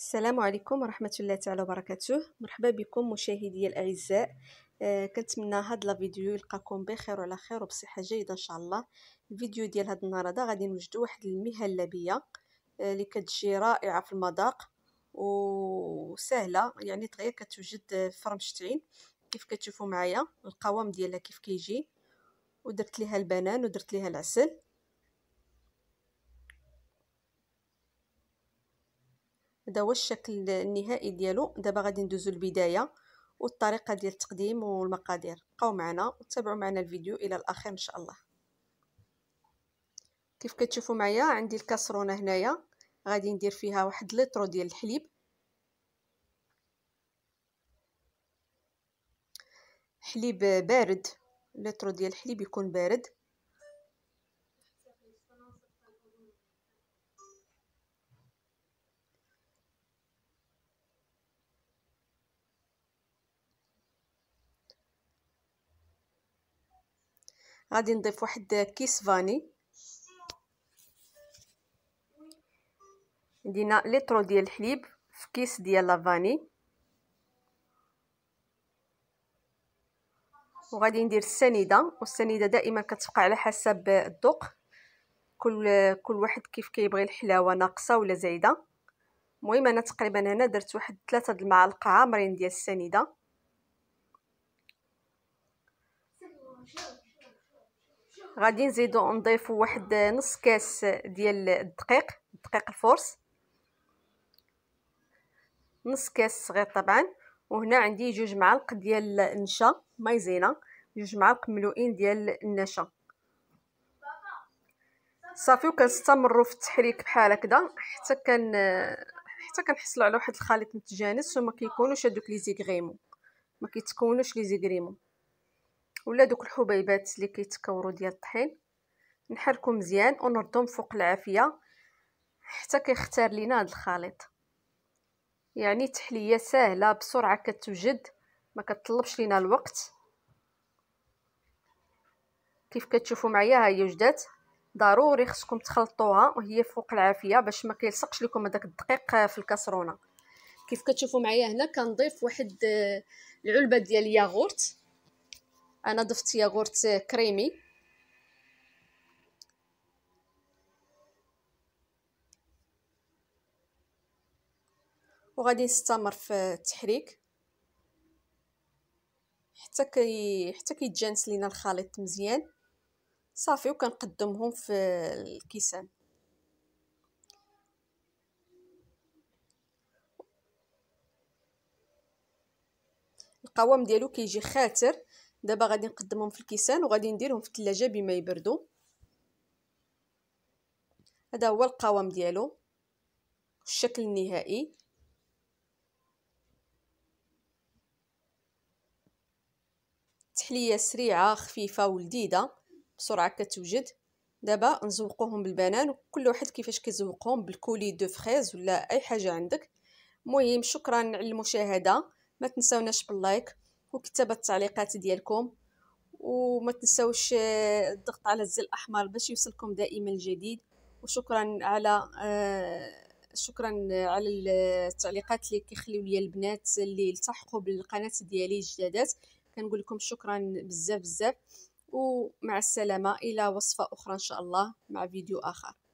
السلام عليكم ورحمة الله تعالى وبركاته مرحبا بكم مشاهدي الأعزاء آه كنتمنى هاد الفيديو يلقاكم بخير وعلى خير وبصحة جيدة إن شاء الله الفيديو ديال هاد النهار هذا غادي نوجدو واحد المهلة اللبية آه، اللي آه كتجي رائعة في المذاق وسهلة يعني تغير كتوجد في فرمشتين كيف كتشوفوا معايا القوام ديالها كيف كيجي ودرت ليها البنان ودرت ليها العسل هذا هو الشكل النهائي ديالو دابا غادي ندوزو البدايه والطريقه ديال التقديم والمقادير بقاو معنا وتابعوا معنا الفيديو الى الاخير ان شاء الله كيف كتشوفوا معايا عندي الكاسرونه هنايا غادي ندير فيها واحد لتر ديال الحليب حليب بارد لترو ديال الحليب يكون بارد غادي نضيف واحد كيس فاني دينا لترو ديال الحليب في كيس ديال لافاني وغادي ندير السنيده والسنيده دائما كتبقى على حسب الذوق كل كل واحد كيف كيبغي الحلاوه ناقصه ولا زايده المهم انا تقريبا هنا درت واحد ثلاثة د المعالق عامرين ديال السنيده غادي نزيدو نضيفو واحد نص كاس ديال الدقيق دقيق الفورس نص كاس صغير طبعا وهنا عندي جوج معالق ديال النشا مايزينا جوج معالق ملوئين ديال النشا صافي وكنستمروا في التحريك بحال هكذا حتى كان حتى كنحصلوا على واحد الخليط متجانس وما كيكونوش هذوك لي زيغريمون ما كيتكونوش لي زيغريمون ولا دوك الحبيبات اللي كيتكوروا ديال الطحين نحركو مزيان ونردهم فوق العافيه حتى كيختار لينا هذا الخليط يعني تحليه سهله بسرعه كتوجد ما كتطلبش لينا الوقت كيف كتشوفوا معايا ها هي وجدات ضروري خصكم تخلطوها وهي فوق العافيه باش ما كيلصقش لكم هذاك الدقيق في الكسرونه كيف كتشوفوا معايا هنا كنضيف واحد آه، العلبه ديال الياغورت انا ضفت ياغورت كريمي وغادي نستمر في التحريك حتى كي حتى كيتجانس لينا الخليط مزيان صافي وكنقدمهم في الكيسان القوام ديالو كيجي خاتر دابا غادي نقدمهم في الكيسان وغادي نديرهم في الثلاجه بما يبردوا هذا هو القوام ديالو الشكل النهائي تحليه سريعه خفيفه ولذيذه بسرعه كتوجد دابا نزوقوهم بالبنان وكل واحد كيفاش كيزوقهم بالكولي دو فريز ولا اي حاجه عندك مهم شكرا على المشاهده ما تنساوناش باللايك وكتابه التعليقات ديالكم وما تنسوش آه، الضغط على الزر الاحمر باش يوصلكم دائما الجديد وشكرا على آه، شكرا على التعليقات اللي كيخليو ليا البنات اللي التحقوا بالقناه ديالي الجدادات كنقول لكم شكرا بزاف بزاف ومع السلامه الى وصفه اخرى ان شاء الله مع فيديو اخر